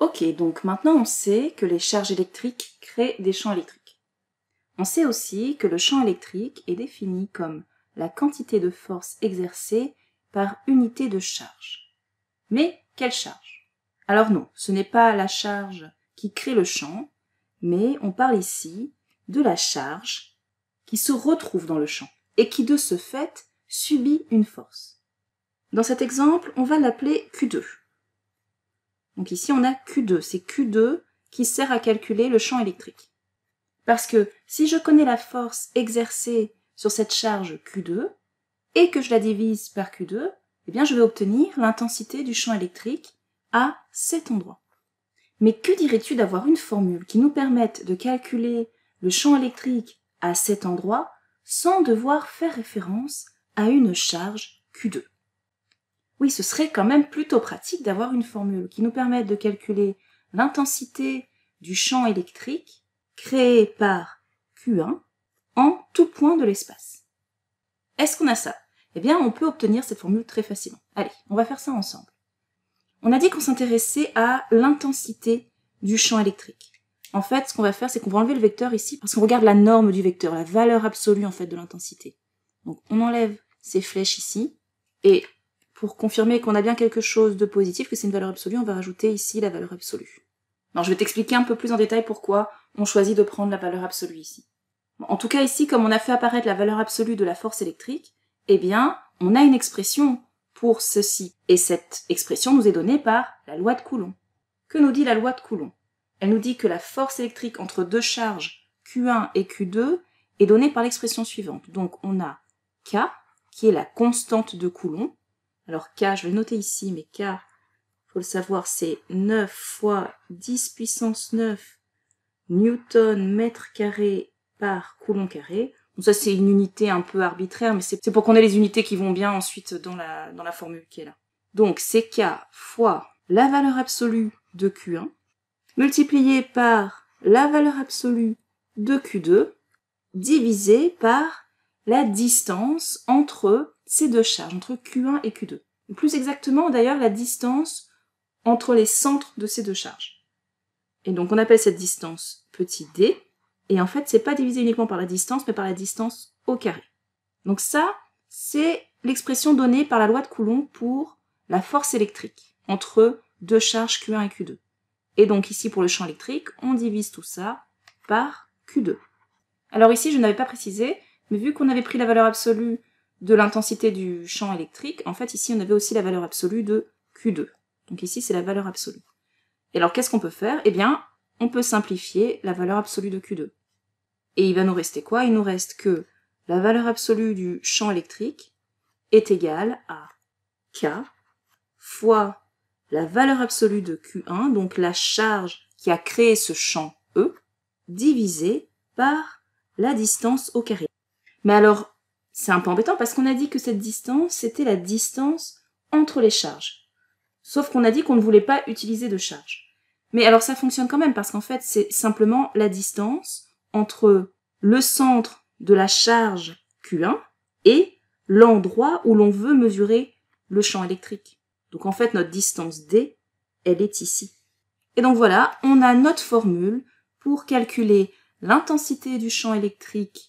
Ok, donc maintenant on sait que les charges électriques créent des champs électriques. On sait aussi que le champ électrique est défini comme la quantité de force exercée par unité de charge. Mais quelle charge Alors non, ce n'est pas la charge qui crée le champ, mais on parle ici de la charge qui se retrouve dans le champ et qui de ce fait subit une force. Dans cet exemple, on va l'appeler Q2. Donc ici, on a Q2. C'est Q2 qui sert à calculer le champ électrique. Parce que si je connais la force exercée sur cette charge Q2 et que je la divise par Q2, eh bien je vais obtenir l'intensité du champ électrique à cet endroit. Mais que dirais-tu d'avoir une formule qui nous permette de calculer le champ électrique à cet endroit sans devoir faire référence à une charge Q2 oui, ce serait quand même plutôt pratique d'avoir une formule qui nous permette de calculer l'intensité du champ électrique créé par Q1 en tout point de l'espace. Est-ce qu'on a ça Eh bien, on peut obtenir cette formule très facilement. Allez, on va faire ça ensemble. On a dit qu'on s'intéressait à l'intensité du champ électrique. En fait, ce qu'on va faire, c'est qu'on va enlever le vecteur ici parce qu'on regarde la norme du vecteur, la valeur absolue en fait de l'intensité. Donc, on enlève ces flèches ici et pour confirmer qu'on a bien quelque chose de positif, que c'est une valeur absolue, on va rajouter ici la valeur absolue. Alors je vais t'expliquer un peu plus en détail pourquoi on choisit de prendre la valeur absolue ici. En tout cas ici, comme on a fait apparaître la valeur absolue de la force électrique, eh bien, on a une expression pour ceci. Et cette expression nous est donnée par la loi de Coulomb. Que nous dit la loi de Coulomb Elle nous dit que la force électrique entre deux charges Q1 et Q2 est donnée par l'expression suivante. Donc on a K, qui est la constante de Coulomb, alors K, je vais noter ici, mais K, faut le savoir, c'est 9 fois 10 puissance 9 newton mètre carré par coulomb carré. Donc ça, c'est une unité un peu arbitraire, mais c'est pour qu'on ait les unités qui vont bien ensuite dans la, dans la formule qui est là. Donc, c'est K fois la valeur absolue de Q1 multiplié par la valeur absolue de Q2 divisé par la distance entre ces deux charges, entre Q1 et Q2. Plus exactement, d'ailleurs, la distance entre les centres de ces deux charges. Et donc, on appelle cette distance petit d, et en fait, c'est pas divisé uniquement par la distance, mais par la distance au carré. Donc ça, c'est l'expression donnée par la loi de Coulomb pour la force électrique entre deux charges Q1 et Q2. Et donc ici, pour le champ électrique, on divise tout ça par Q2. Alors ici, je n'avais pas précisé, mais vu qu'on avait pris la valeur absolue de l'intensité du champ électrique, en fait ici on avait aussi la valeur absolue de Q2. Donc ici c'est la valeur absolue. Et alors qu'est-ce qu'on peut faire Eh bien, on peut simplifier la valeur absolue de Q2. Et il va nous rester quoi Il nous reste que la valeur absolue du champ électrique est égale à K fois la valeur absolue de Q1, donc la charge qui a créé ce champ E, divisé par la distance au carré. Mais alors, c'est un peu embêtant parce qu'on a dit que cette distance, c'était la distance entre les charges. Sauf qu'on a dit qu'on ne voulait pas utiliser de charge. Mais alors ça fonctionne quand même parce qu'en fait, c'est simplement la distance entre le centre de la charge Q1 et l'endroit où l'on veut mesurer le champ électrique. Donc en fait, notre distance D, elle est ici. Et donc voilà, on a notre formule pour calculer l'intensité du champ électrique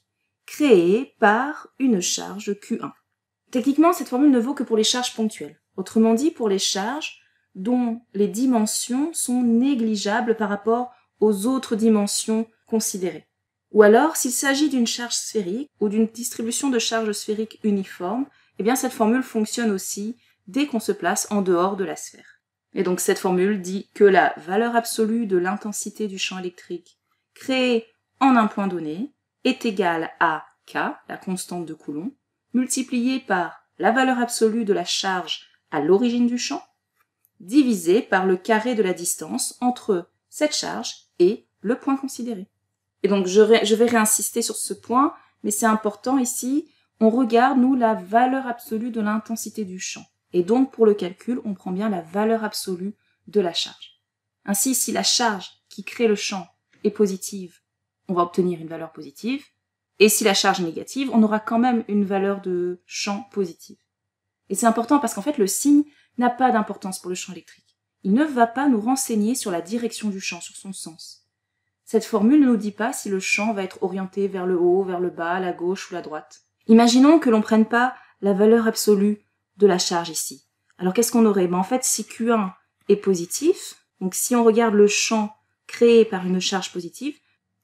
créée par une charge Q1. Techniquement, cette formule ne vaut que pour les charges ponctuelles. Autrement dit, pour les charges dont les dimensions sont négligeables par rapport aux autres dimensions considérées. Ou alors, s'il s'agit d'une charge sphérique ou d'une distribution de charges sphériques uniforme, eh bien cette formule fonctionne aussi dès qu'on se place en dehors de la sphère. Et donc cette formule dit que la valeur absolue de l'intensité du champ électrique créé en un point donné est égale à K, la constante de Coulomb, multipliée par la valeur absolue de la charge à l'origine du champ, divisée par le carré de la distance entre cette charge et le point considéré. Et donc je, je vais réinsister sur ce point, mais c'est important ici, on regarde, nous, la valeur absolue de l'intensité du champ. Et donc pour le calcul, on prend bien la valeur absolue de la charge. Ainsi, si la charge qui crée le champ est positive, on va obtenir une valeur positive. Et si la charge est négative, on aura quand même une valeur de champ positive. Et c'est important parce qu'en fait, le signe n'a pas d'importance pour le champ électrique. Il ne va pas nous renseigner sur la direction du champ, sur son sens. Cette formule ne nous dit pas si le champ va être orienté vers le haut, vers le bas, la gauche ou la droite. Imaginons que l'on prenne pas la valeur absolue de la charge ici. Alors qu'est-ce qu'on aurait ben En fait, si Q1 est positif, donc si on regarde le champ créé par une charge positive,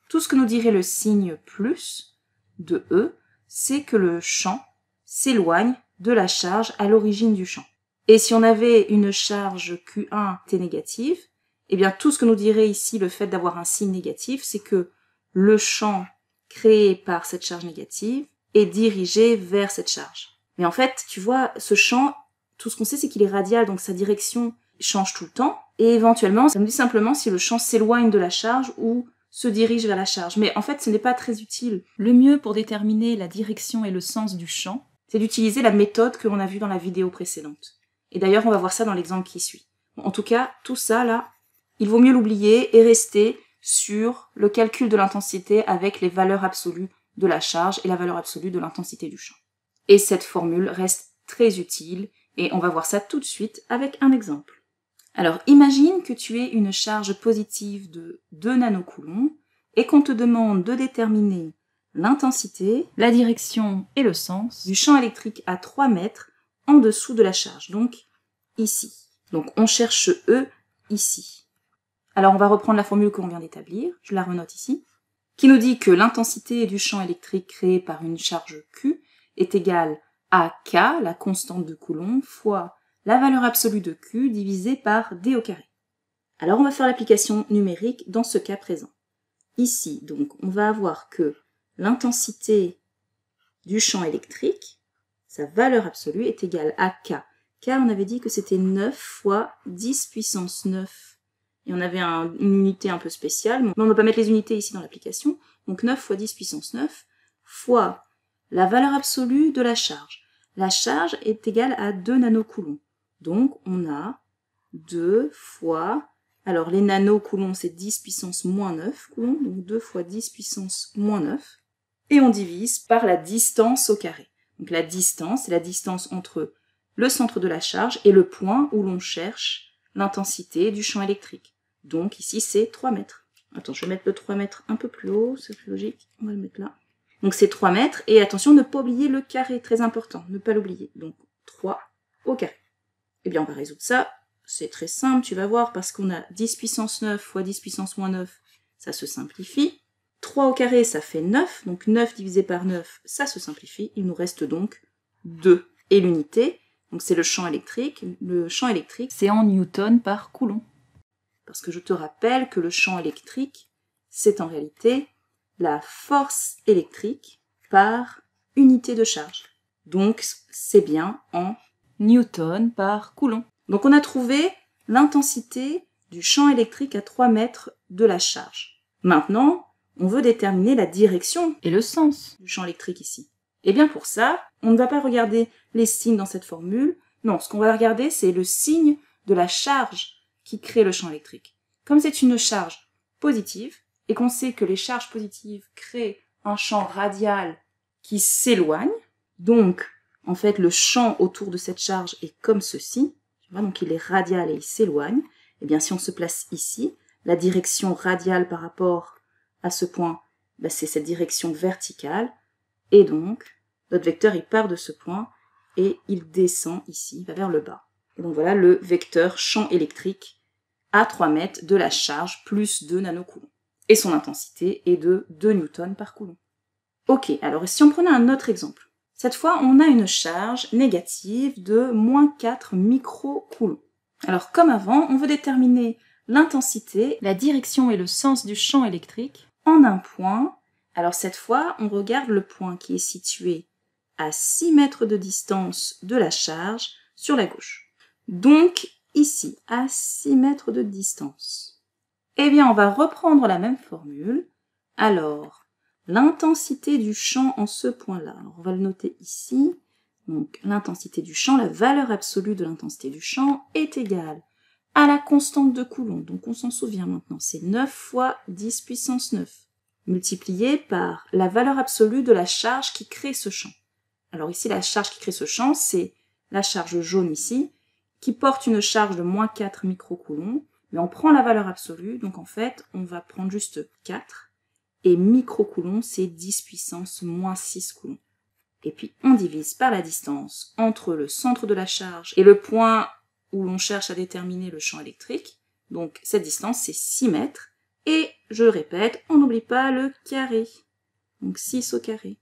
tout ce que nous dirait le signe plus, de E, c'est que le champ s'éloigne de la charge à l'origine du champ. Et si on avait une charge Q1 T négative, eh bien tout ce que nous dirait ici le fait d'avoir un signe négatif, c'est que le champ créé par cette charge négative est dirigé vers cette charge. Mais en fait, tu vois, ce champ, tout ce qu'on sait, c'est qu'il est radial, donc sa direction change tout le temps. Et éventuellement, ça nous dit simplement si le champ s'éloigne de la charge ou se dirige vers la charge. Mais en fait, ce n'est pas très utile. Le mieux pour déterminer la direction et le sens du champ, c'est d'utiliser la méthode que l'on a vue dans la vidéo précédente. Et d'ailleurs, on va voir ça dans l'exemple qui suit. En tout cas, tout ça, là, il vaut mieux l'oublier et rester sur le calcul de l'intensité avec les valeurs absolues de la charge et la valeur absolue de l'intensité du champ. Et cette formule reste très utile et on va voir ça tout de suite avec un exemple. Alors imagine que tu aies une charge positive de 2 nanocoulombs et qu'on te demande de déterminer l'intensité, la direction et le sens du champ électrique à 3 mètres en dessous de la charge, donc ici. Donc on cherche E ici. Alors on va reprendre la formule qu'on vient d'établir, je la renote ici, qui nous dit que l'intensité du champ électrique créé par une charge Q est égale à K, la constante de Coulomb, fois la valeur absolue de Q divisée par D au carré. Alors on va faire l'application numérique dans ce cas présent. Ici, donc, on va avoir que l'intensité du champ électrique, sa valeur absolue, est égale à K. K, on avait dit que c'était 9 fois 10 puissance 9. Et on avait une unité un peu spéciale, mais on ne va pas mettre les unités ici dans l'application. Donc 9 fois 10 puissance 9 fois la valeur absolue de la charge. La charge est égale à 2 nanocoulombs. Donc on a 2 fois, alors les nanocoulombs c'est 10 puissance moins 9 coulombs, donc 2 fois 10 puissance moins 9, et on divise par la distance au carré. Donc la distance, c'est la distance entre le centre de la charge et le point où l'on cherche l'intensité du champ électrique. Donc ici c'est 3 mètres. Attends, je vais mettre le 3 mètres un peu plus haut, c'est plus logique. On va le mettre là. Donc c'est 3 mètres, et attention, ne pas oublier le carré, très important, ne pas l'oublier. Donc 3 au carré. Eh bien, on va résoudre ça. C'est très simple, tu vas voir, parce qu'on a 10 puissance 9 fois 10 puissance moins 9, ça se simplifie. 3 au carré, ça fait 9, donc 9 divisé par 9, ça se simplifie. Il nous reste donc 2. Et l'unité, donc c'est le champ électrique. Le champ électrique, c'est en newton par coulomb. Parce que je te rappelle que le champ électrique, c'est en réalité la force électrique par unité de charge. Donc c'est bien en Newton par coulomb. Donc on a trouvé l'intensité du champ électrique à 3 mètres de la charge. Maintenant, on veut déterminer la direction et le sens du champ électrique ici. Et eh bien pour ça, on ne va pas regarder les signes dans cette formule. Non, ce qu'on va regarder, c'est le signe de la charge qui crée le champ électrique. Comme c'est une charge positive, et qu'on sait que les charges positives créent un champ radial qui s'éloigne, donc en fait, le champ autour de cette charge est comme ceci. donc il est radial et il s'éloigne. Eh bien, si on se place ici, la direction radiale par rapport à ce point, bah, c'est cette direction verticale. Et donc, notre vecteur, il part de ce point et il descend ici, il va vers le bas. donc voilà le vecteur champ électrique à 3 mètres de la charge plus 2 nanocoulons. Et son intensité est de 2 newtons par coulomb. Ok, alors si on prenait un autre exemple cette fois, on a une charge négative de moins 4 microcoulombs. Alors comme avant, on veut déterminer l'intensité, la direction et le sens du champ électrique en un point. Alors cette fois, on regarde le point qui est situé à 6 mètres de distance de la charge sur la gauche. Donc ici, à 6 mètres de distance. Eh bien, on va reprendre la même formule. Alors, l'intensité du champ en ce point-là. on va le noter ici. Donc l'intensité du champ, la valeur absolue de l'intensité du champ est égale à la constante de Coulomb. Donc on s'en souvient maintenant, c'est 9 fois 10 puissance 9, multiplié par la valeur absolue de la charge qui crée ce champ. Alors ici, la charge qui crée ce champ, c'est la charge jaune ici, qui porte une charge de moins 4 microcoulombs, mais on prend la valeur absolue, donc en fait, on va prendre juste 4, et microcoulomb, c'est 10 puissance moins 6 coulombs. Et puis on divise par la distance entre le centre de la charge et le point où l'on cherche à déterminer le champ électrique. Donc cette distance, c'est 6 mètres. Et je répète, on n'oublie pas le carré. Donc 6 au carré.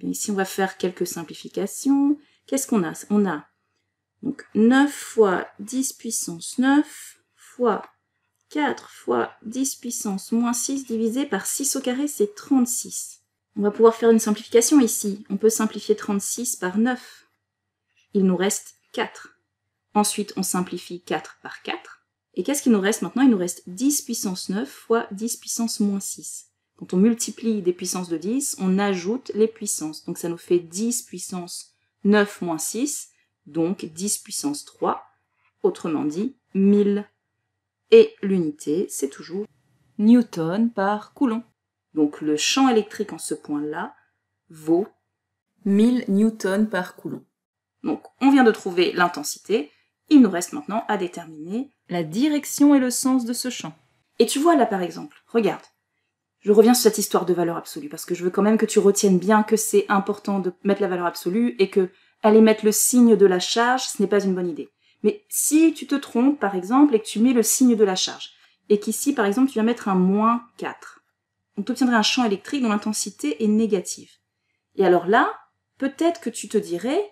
ici, on va faire quelques simplifications. Qu'est-ce qu'on a On a donc 9 fois 10 puissance 9 fois 4 fois 10 puissance moins 6 divisé par 6 au carré, c'est 36. On va pouvoir faire une simplification ici. On peut simplifier 36 par 9. Il nous reste 4. Ensuite, on simplifie 4 par 4. Et qu'est-ce qu'il nous reste maintenant Il nous reste 10 puissance 9 fois 10 puissance moins 6. Quand on multiplie des puissances de 10, on ajoute les puissances. Donc ça nous fait 10 puissance 9 moins 6, donc 10 puissance 3, autrement dit 1000. Et l'unité, c'est toujours Newton par Coulomb. Donc le champ électrique en ce point-là vaut 1000 newton par coulomb. Donc on vient de trouver l'intensité, il nous reste maintenant à déterminer la direction et le sens de ce champ. Et tu vois là par exemple, regarde, je reviens sur cette histoire de valeur absolue parce que je veux quand même que tu retiennes bien que c'est important de mettre la valeur absolue et que aller mettre le signe de la charge, ce n'est pas une bonne idée. Mais si tu te trompes, par exemple, et que tu mets le signe de la charge, et qu'ici, par exemple, tu vas mettre un moins 4, on t'obtiendrait un champ électrique dont l'intensité est négative. Et alors là, peut-être que tu te dirais,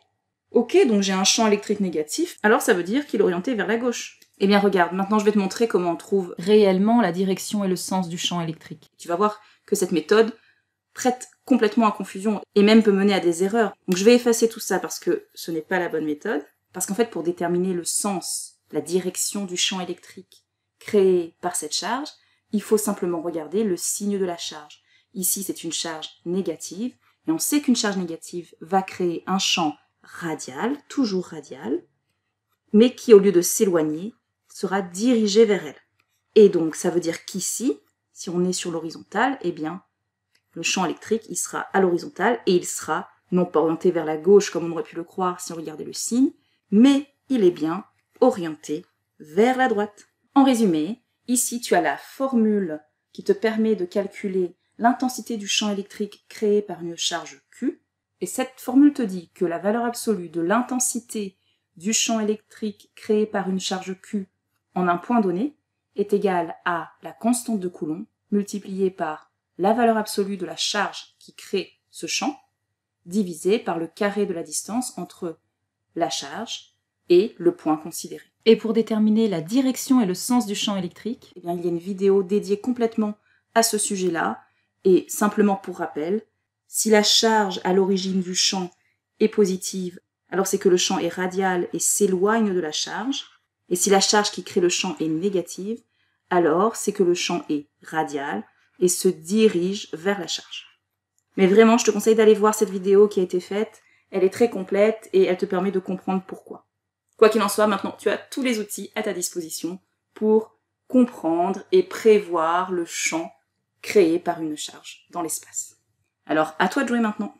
ok, donc j'ai un champ électrique négatif, alors ça veut dire qu'il est orienté vers la gauche. Eh bien regarde, maintenant je vais te montrer comment on trouve réellement la direction et le sens du champ électrique. Tu vas voir que cette méthode prête complètement à confusion et même peut mener à des erreurs. Donc je vais effacer tout ça parce que ce n'est pas la bonne méthode. Parce qu'en fait, pour déterminer le sens, la direction du champ électrique créé par cette charge, il faut simplement regarder le signe de la charge. Ici, c'est une charge négative, et on sait qu'une charge négative va créer un champ radial, toujours radial, mais qui, au lieu de s'éloigner, sera dirigé vers elle. Et donc, ça veut dire qu'ici, si on est sur l'horizontale, eh bien, le champ électrique, il sera à l'horizontale et il sera non pas orienté vers la gauche comme on aurait pu le croire si on regardait le signe, mais il est bien orienté vers la droite. En résumé, ici tu as la formule qui te permet de calculer l'intensité du champ électrique créé par une charge Q, et cette formule te dit que la valeur absolue de l'intensité du champ électrique créé par une charge Q en un point donné est égale à la constante de Coulomb multipliée par la valeur absolue de la charge qui crée ce champ divisée par le carré de la distance entre la charge et le point considéré. Et pour déterminer la direction et le sens du champ électrique, eh il y a une vidéo dédiée complètement à ce sujet-là. Et simplement pour rappel, si la charge à l'origine du champ est positive, alors c'est que le champ est radial et s'éloigne de la charge. Et si la charge qui crée le champ est négative, alors c'est que le champ est radial et se dirige vers la charge. Mais vraiment, je te conseille d'aller voir cette vidéo qui a été faite elle est très complète et elle te permet de comprendre pourquoi. Quoi qu'il en soit, maintenant, tu as tous les outils à ta disposition pour comprendre et prévoir le champ créé par une charge dans l'espace. Alors, à toi de jouer maintenant.